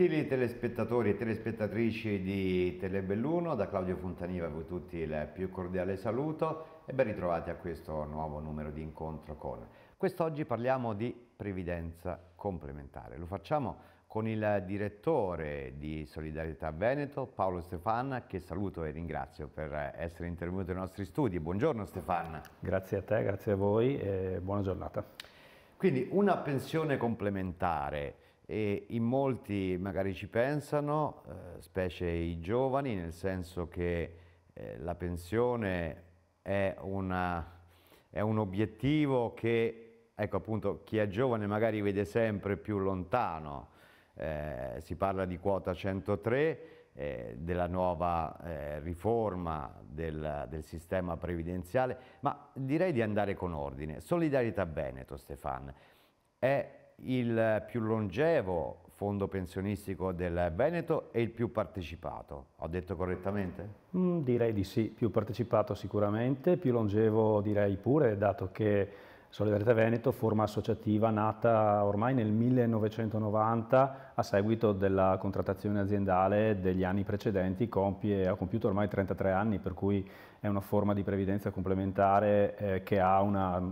Gentili telespettatori e telespettatrici di Telebelluno, da Claudio Fontaniva a voi tutti il più cordiale saluto e ben ritrovati a questo nuovo numero di incontro con. Quest'oggi parliamo di previdenza complementare. Lo facciamo con il direttore di Solidarietà Veneto, Paolo Stefan, che saluto e ringrazio per essere intervenuto nei nostri studi. Buongiorno Stefan. Grazie a te, grazie a voi e buona giornata. Quindi una pensione complementare e in molti magari ci pensano, eh, specie i giovani, nel senso che eh, la pensione è, una, è, un obiettivo che, ecco appunto, chi è giovane magari vede sempre più lontano. Eh, si parla di quota 103, eh, della nuova eh, riforma del, del sistema previdenziale, ma direi di andare con ordine. Solidarietà Veneto, Stefan, è il più longevo fondo pensionistico del Veneto e il più partecipato. Ho detto correttamente? Mm, direi di sì, più partecipato sicuramente, più longevo direi pure, dato che Solidarietà Veneto, forma associativa nata ormai nel 1990 a seguito della contrattazione aziendale degli anni precedenti, compie, ha compiuto ormai 33 anni, per cui è una forma di previdenza complementare eh, che ha una mm,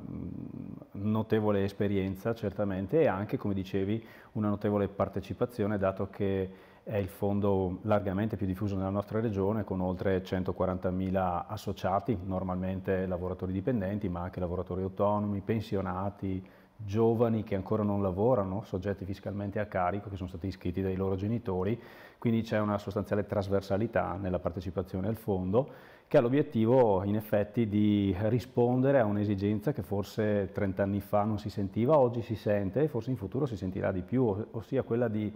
notevole esperienza certamente e anche, come dicevi, una notevole partecipazione dato che è il fondo largamente più diffuso nella nostra regione con oltre 140.000 associati, normalmente lavoratori dipendenti ma anche lavoratori autonomi, pensionati, giovani che ancora non lavorano, soggetti fiscalmente a carico, che sono stati iscritti dai loro genitori, quindi c'è una sostanziale trasversalità nella partecipazione al fondo che ha l'obiettivo in effetti di rispondere a un'esigenza che forse 30 anni fa non si sentiva, oggi si sente e forse in futuro si sentirà di più, ossia quella di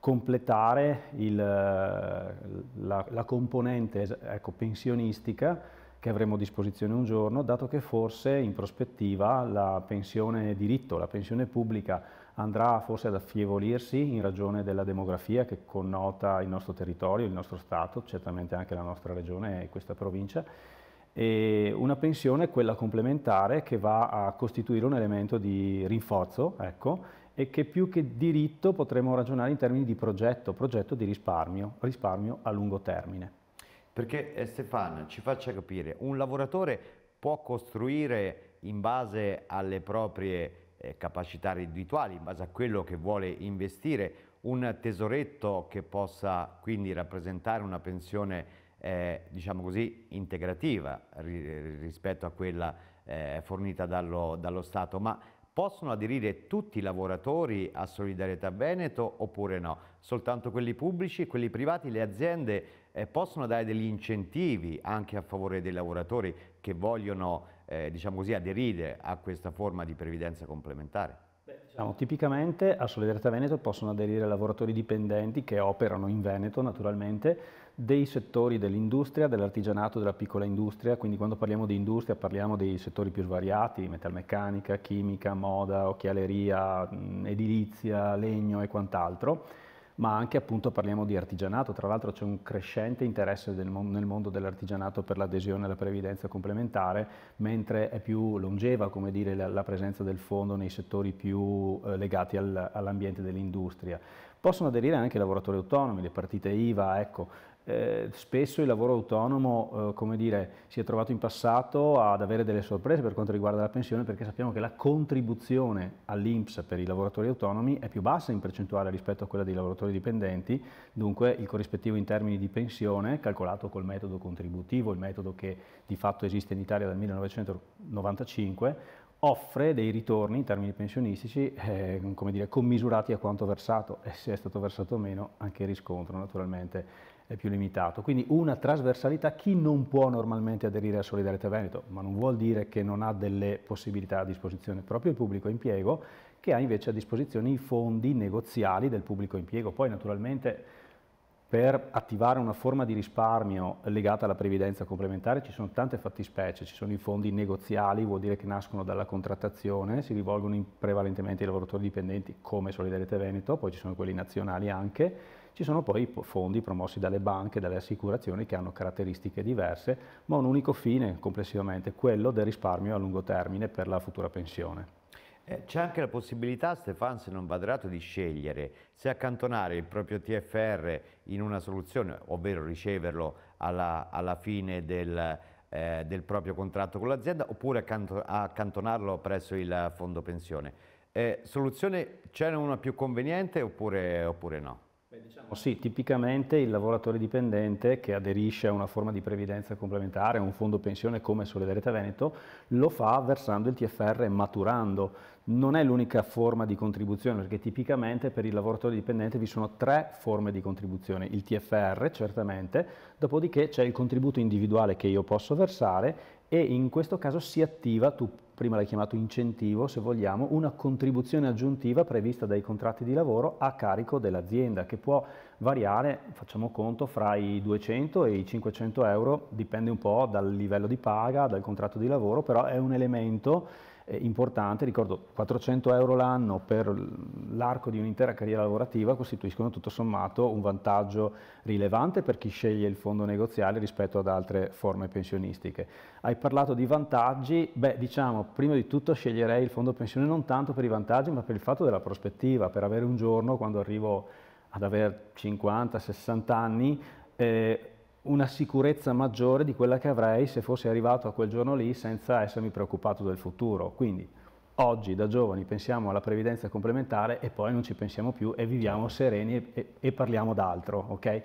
completare il, eh, la, la, componente ecco, pensionistica che avremo a disposizione un giorno, dato che forse in prospettiva la pensione diritto, la pensione pubblica andrà forse ad affievolirsi in ragione della demografia che connota il nostro territorio, il nostro Stato, certamente anche la nostra regione e questa provincia, e una pensione, quella complementare, che va a costituire un elemento di rinforzo ecco, e che più che diritto potremmo ragionare in termini di progetto, progetto di risparmio, risparmio a lungo termine. Perché eh, Stefano ci faccia capire, un lavoratore può costruire in base alle proprie eh, capacità reddituali, in base a quello che vuole investire, un tesoretto che possa quindi rappresentare una pensione eh, diciamo così, integrativa ri rispetto a quella eh, fornita dallo, dallo Stato, ma Possono aderire tutti i lavoratori a Solidarietà Veneto oppure no? Soltanto quelli pubblici e quelli privati? Le aziende eh, possono dare degli incentivi anche a favore dei lavoratori che vogliono eh, diciamo così, aderire a questa forma di previdenza complementare? Diciamo, tipicamente a Solidarietà Veneto possono aderire lavoratori dipendenti che operano in Veneto naturalmente dei settori dell'industria, dell'artigianato, della piccola industria, quindi quando parliamo di industria parliamo dei settori più svariati, metalmeccanica, chimica, moda, occhialeria, edilizia, legno e quant'altro ma anche appunto parliamo di artigianato, tra l'altro c'è un crescente interesse del, nel mondo dell'artigianato per l'adesione alla previdenza complementare, mentre è più longeva come dire, la, la presenza del fondo nei settori più eh, legati al, all'ambiente dell'industria. Possono aderire anche i lavoratori autonomi, le partite IVA, ecco, eh, spesso il lavoro autonomo, eh, come dire, si è trovato in passato ad avere delle sorprese per quanto riguarda la pensione perché sappiamo che la contribuzione all'INPS per i lavoratori autonomi è più bassa in percentuale rispetto a quella dei lavoratori dipendenti, dunque il corrispettivo in termini di pensione calcolato col metodo contributivo, il metodo che di fatto esiste in Italia dal 1995, offre dei ritorni in termini pensionistici eh, dire, commisurati a quanto versato e se è stato versato o meno anche il riscontro naturalmente è più limitato. Quindi una trasversalità, chi non può normalmente aderire a Solidarietà Veneto, ma non vuol dire che non ha delle possibilità a disposizione proprio il pubblico impiego, che ha invece a disposizione i fondi negoziali del pubblico impiego. Poi naturalmente per attivare una forma di risparmio legata alla previdenza complementare ci sono tante fattispecie, ci sono i fondi negoziali, vuol dire che nascono dalla contrattazione, si rivolgono prevalentemente ai lavoratori dipendenti come Solidarietà Veneto, poi ci sono quelli nazionali anche, ci sono poi i fondi promossi dalle banche, dalle assicurazioni che hanno caratteristiche diverse, ma un unico fine complessivamente, quello del risparmio a lungo termine per la futura pensione. Eh, c'è anche la possibilità, Stefan, se non vado errato, di scegliere se accantonare il proprio TFR in una soluzione, ovvero riceverlo alla, alla fine del, eh, del, proprio contratto con l'azienda, oppure accantonarlo presso il fondo pensione. Eh, soluzione, c'è una più conveniente oppure, oppure no? diciamo, sì, tipicamente il lavoratore dipendente che aderisce a una forma di previdenza complementare, a un fondo pensione come Solidarietà Veneto, lo fa versando il TFR maturando. Non è l'unica forma di contribuzione, perché tipicamente per il lavoratore dipendente vi sono tre forme di contribuzione. Il TFR, certamente, dopodiché c'è il contributo individuale che io posso versare e in questo caso si attiva, tutto prima l'hai chiamato incentivo se vogliamo, una contribuzione aggiuntiva prevista dai contratti di lavoro a carico dell'azienda che può variare, facciamo conto, fra i 200 e i 500 euro, dipende un po' dal livello di paga, dal contratto di lavoro, però è un elemento eh, importante, ricordo 400 euro l'anno per l'arco di un'intera carriera lavorativa costituiscono tutto sommato un vantaggio rilevante per chi sceglie il fondo negoziale rispetto ad altre forme pensionistiche. Hai parlato di vantaggi, beh diciamo prima di tutto sceglierei il fondo pensione non tanto per i vantaggi ma per il fatto della prospettiva, per avere un giorno quando arrivo ad avere 50-60 anni eh, una sicurezza maggiore di quella che avrei se fossi arrivato a quel giorno lì senza essermi preoccupato del futuro. Quindi oggi da giovani pensiamo alla previdenza complementare e poi non ci pensiamo più e viviamo certo. sereni e, e, parliamo d'altro, ok?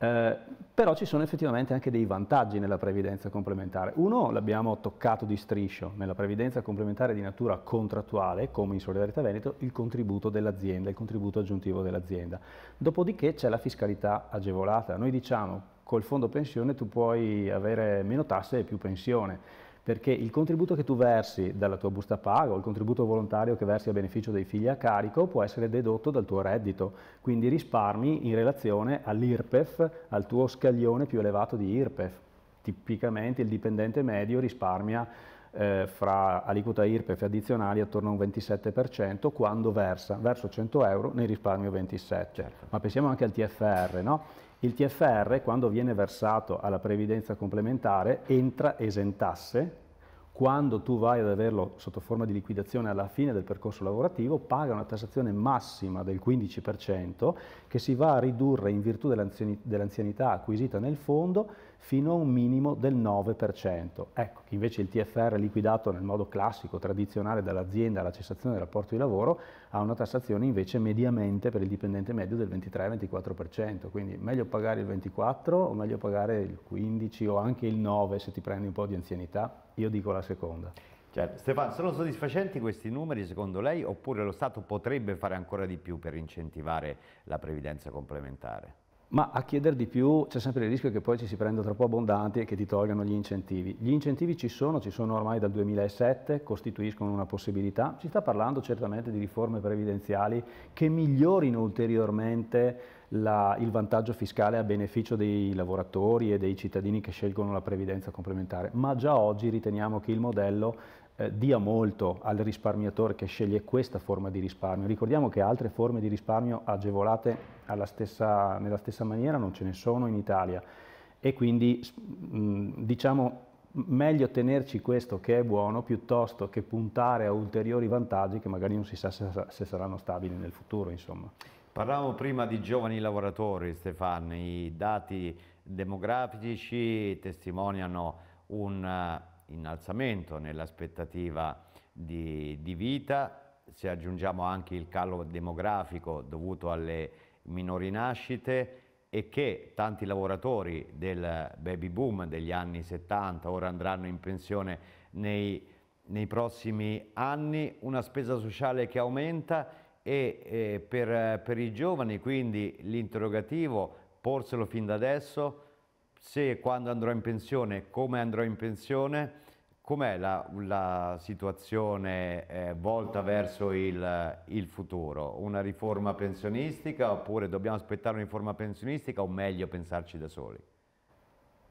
Eh, però ci sono effettivamente anche dei vantaggi nella previdenza complementare. Uno l'abbiamo toccato di striscio, nella previdenza complementare di natura contrattuale, come in Solidarietà Veneto, il contributo dell'azienda, il contributo aggiuntivo dell'azienda. Dopodiché c'è la fiscalità agevolata. Noi diciamo col fondo pensione tu puoi avere meno tasse e più pensione, perché il contributo che tu versi dalla tua busta paga o il contributo volontario che versi a beneficio dei figli a carico può essere dedotto dal tuo reddito, quindi risparmi in relazione all'IRPEF, al tuo scaglione più elevato di IRPEF. Tipicamente il dipendente medio risparmia eh, fra aliquota IRPEF addizionali attorno a un 27% quando versa verso 100 euro ne risparmio 27. Certo. Ma pensiamo anche al TFR, no? Il TFR, quando viene versato alla previdenza complementare, entra esentasse, quando tu vai ad averlo sotto forma di liquidazione alla fine del percorso lavorativo, paga una tassazione massima del 15% che si va a ridurre in virtù dell'anzianità acquisita nel fondo fino a un minimo del 9%. Ecco che invece il TFR liquidato nel modo classico, tradizionale dall'azienda alla cessazione del rapporto di lavoro, ha una tassazione invece mediamente per il dipendente medio del 23-24%, quindi meglio pagare il 24 o meglio pagare il 15 o anche il 9 se ti prendi un po' di anzianità? Io dico la seconda. Certo. Stefano, sono soddisfacenti questi numeri secondo lei oppure lo Stato potrebbe fare ancora di più per incentivare la previdenza complementare? ma a chiedere di più c'è sempre il rischio che poi ci si prenda troppo abbondanti e che ti tolgano gli incentivi. Gli incentivi ci sono, ci sono ormai dal 2007, costituiscono una possibilità. Si sta parlando certamente di riforme previdenziali che migliorino ulteriormente la, il vantaggio fiscale a beneficio dei lavoratori e dei cittadini che scelgono la previdenza complementare, ma già oggi riteniamo che il modello eh, dia molto al risparmiatore che sceglie questa forma di risparmio. Ricordiamo che altre forme di risparmio agevolate stessa, nella stessa maniera non ce ne sono in Italia e quindi mh, mm, diciamo meglio tenerci questo che è buono piuttosto che puntare a ulteriori vantaggi che magari non si sa se, se saranno stabili nel futuro. Insomma. Parlavamo prima di giovani lavoratori, Stefano, i dati demografici testimoniano un eh, innalzamento nell'aspettativa di, di vita, se aggiungiamo anche il calo demografico dovuto alle minori nascite e che tanti lavoratori del baby boom degli anni 70 ora andranno in pensione nei, nei prossimi anni, una spesa sociale che aumenta e eh, per, per i giovani quindi l'interrogativo, porselo fin da adesso, se e quando andrò in pensione, come andrò in pensione, com'è la, la, situazione eh, volta verso il, il, futuro? Una riforma pensionistica oppure dobbiamo aspettare una riforma pensionistica o meglio pensarci da soli?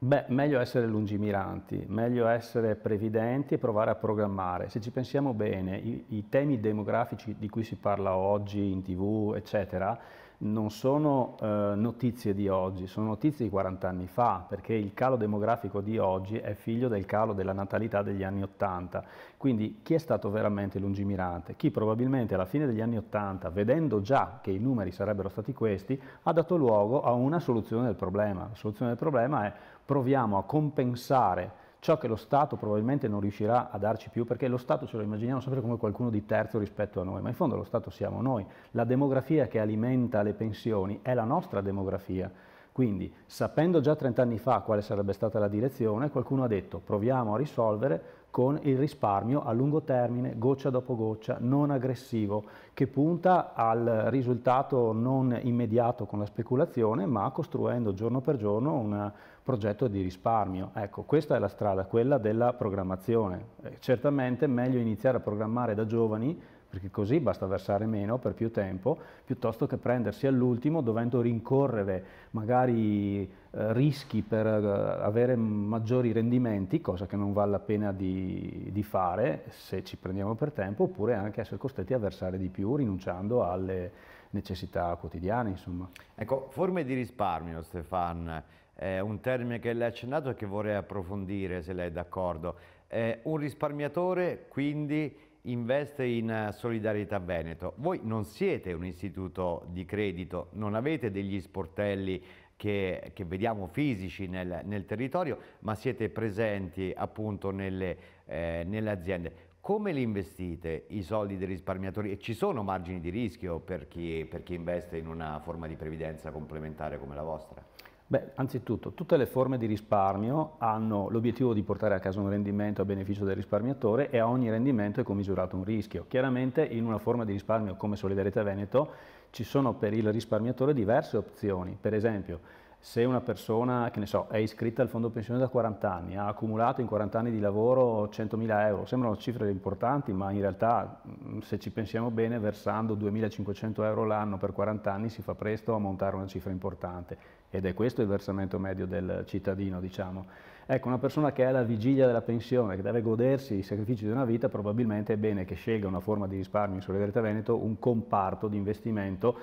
Beh, meglio essere lungimiranti, meglio essere previdenti e provare a programmare. Se ci pensiamo bene, i, i temi demografici di cui si parla oggi in tv, eccetera, non sono eh, notizie di oggi, sono notizie di 40 anni fa, perché il calo demografico di oggi è figlio del calo della natalità degli anni 80. Quindi chi è stato veramente lungimirante? Chi probabilmente alla fine degli anni 80, vedendo già che i numeri sarebbero stati questi, ha dato luogo a una soluzione del problema. La soluzione del problema è proviamo a compensare ciò che lo Stato probabilmente non riuscirà a darci più, perché lo Stato ce lo immaginiamo sempre come qualcuno di terzo rispetto a noi, ma in fondo lo Stato siamo noi. La demografia che alimenta le pensioni è la nostra demografia. Quindi, sapendo già 30 anni fa quale sarebbe stata la direzione, qualcuno ha detto proviamo a risolvere con il risparmio a lungo termine, goccia dopo goccia, non aggressivo, che punta al risultato non immediato con la speculazione, ma costruendo giorno per giorno una, progetto di risparmio. Ecco, questa è la strada, quella della programmazione. Eh, certamente è meglio iniziare a programmare da giovani perché così basta versare meno per più tempo, piuttosto che prendersi all'ultimo dovendo rincorrere magari eh, rischi per eh, avere maggiori rendimenti, cosa che non vale la pena di, di, fare se ci prendiamo per tempo, oppure anche essere costretti a versare di più rinunciando alle necessità quotidiane. Insomma. Ecco, forme di risparmio, Stefan. Eh, un termine che lei ha accennato e che vorrei approfondire se lei è d'accordo. Eh, un risparmiatore quindi investe in Solidarietà Veneto. Voi non siete un istituto di credito, non avete degli sportelli che, che vediamo fisici nel, nel, territorio, ma siete presenti appunto nelle, eh, nelle aziende. Come li investite i soldi dei risparmiatori? E ci sono margini di rischio per chi, per chi investe in una forma di previdenza complementare come la vostra? Beh, anzitutto, tutte le forme di risparmio hanno l'obiettivo di portare a casa un rendimento a beneficio del risparmiatore e a ogni rendimento è commisurato un rischio. Chiaramente in una forma di risparmio come Solidarietà Veneto ci sono per il risparmiatore diverse opzioni, per esempio se una persona, che ne so, è iscritta al fondo pensione da 40 anni, ha accumulato in 40 anni di lavoro 100.000 euro, sembrano cifre importanti, ma in realtà mm, se ci pensiamo bene, versando 2.500 euro l'anno per 40 anni si fa presto a montare una cifra importante ed è questo il versamento medio del cittadino, diciamo. Ecco, una persona che è alla vigilia della pensione, che deve godersi i sacrifici di una vita, probabilmente è bene che scelga una forma di risparmio in Solidarietà Veneto, un comparto di investimento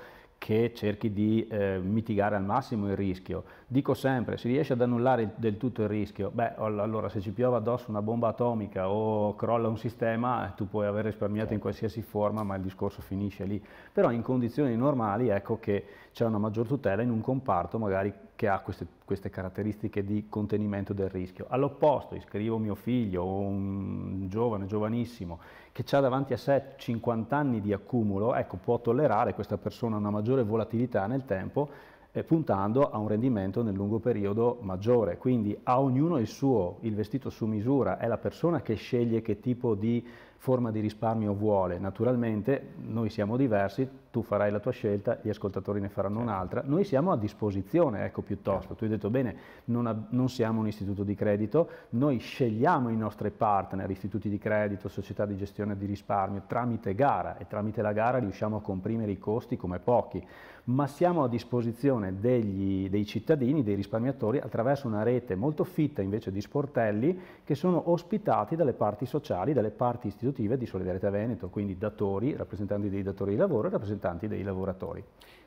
che cerchi di eh, mitigare al massimo il rischio. Dico sempre, si riesce ad annullare del tutto il rischio, beh allora se ci piove addosso una bomba atomica o crolla un sistema, eh, tu puoi aver risparmiato in certo. qualsiasi forma, ma il discorso finisce lì. Però in condizioni normali ecco che c'è una maggior tutela in un comparto magari che ha queste, queste, caratteristiche di contenimento del rischio. All'opposto, iscrivo mio figlio o un giovane, giovanissimo, che ha davanti a sé 50 anni di accumulo, ecco, può tollerare questa persona una maggiore volatilità nel tempo eh, puntando a un rendimento nel lungo periodo maggiore. Quindi a ognuno il suo, il vestito su misura, è la persona che sceglie che tipo di forma di risparmio vuole. Naturalmente noi siamo diversi, tu farai la tua scelta, gli ascoltatori ne faranno certo. un'altra, noi siamo a disposizione, ecco piuttosto, certo. tu hai detto bene, non, non, siamo un istituto di credito, noi scegliamo i nostri partner, istituti di credito, società di gestione di risparmio, tramite gara e tramite la gara riusciamo a comprimere i costi come pochi, ma siamo a disposizione degli, dei cittadini, dei risparmiatori, attraverso una rete molto fitta invece di sportelli che sono ospitati dalle parti sociali, dalle parti istitutive di Solidarietà Veneto, quindi datori, rappresentanti dei datori di lavoro e rappresentanti rappresentanti dei lavoratori.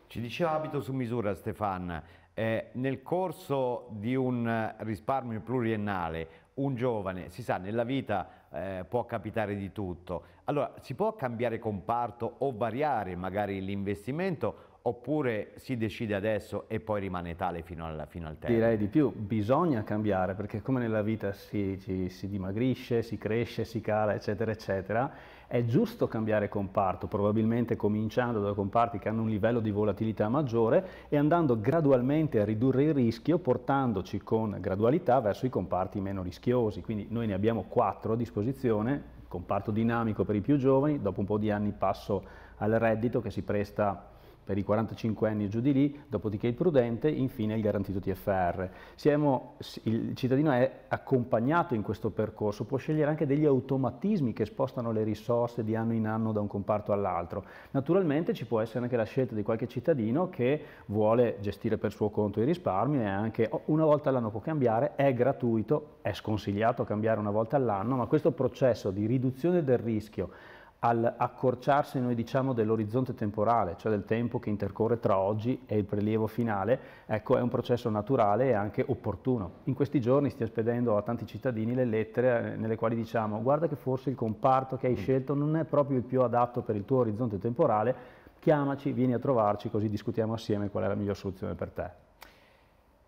Ci diceva abito su misura Stefan, eh, nel corso di un eh, risparmio pluriennale un giovane, si sa, nella vita eh, può capitare di tutto. Allora, si può cambiare comparto o variare magari l'investimento oppure si decide adesso e poi rimane tale fino, alla, fino al tempo? Direi di più, bisogna cambiare perché come nella vita si, ci, si dimagrisce, si cresce, si cala, eccetera, eccetera, è giusto cambiare comparto, probabilmente cominciando da comparti che hanno un livello di volatilità maggiore e andando gradualmente a ridurre il rischio portandoci con gradualità verso i comparti meno rischiosi. Quindi noi ne abbiamo quattro a disposizione, comparto dinamico per i più giovani, dopo un po' di anni passo al reddito che si presta per i 45 anni giù di lì, dopodiché il prudente, infine il garantito TFR. Siamo, il cittadino è accompagnato in questo percorso, può scegliere anche degli automatismi che spostano le risorse di anno in anno da un comparto all'altro. Naturalmente ci può essere anche la scelta di qualche cittadino che vuole gestire per suo conto i risparmi e anche oh, una volta all'anno può cambiare, è gratuito, è sconsigliato cambiare una volta all'anno, ma questo processo di riduzione del rischio all'accorciarsi, noi diciamo, dell'orizzonte temporale, cioè del tempo che intercorre tra oggi e il prelievo finale, ecco, è un processo naturale e anche opportuno. In questi giorni stia spedendo a tanti cittadini le lettere eh, nelle quali diciamo guarda che forse il comparto che hai mm. scelto non è proprio il più adatto per il tuo orizzonte temporale, chiamaci, vieni a trovarci così discutiamo assieme qual è la miglior soluzione per te.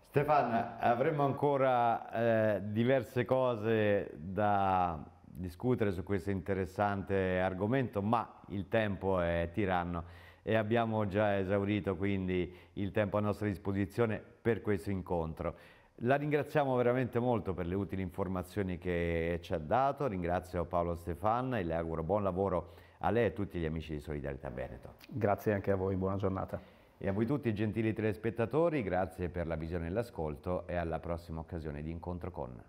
Stefano, avremo ancora eh, diverse cose da discutere su questo interessante argomento, ma il tempo è tiranno e abbiamo già esaurito quindi il tempo a nostra disposizione per questo incontro. La ringraziamo veramente molto per le utili informazioni che ci ha dato, ringrazio Paolo Stefan e le auguro buon lavoro a lei e a tutti gli amici di Solidarietà Veneto. Grazie anche a voi, buona giornata. E a voi tutti gentili telespettatori, grazie per la visione e l'ascolto e alla prossima occasione di incontro con.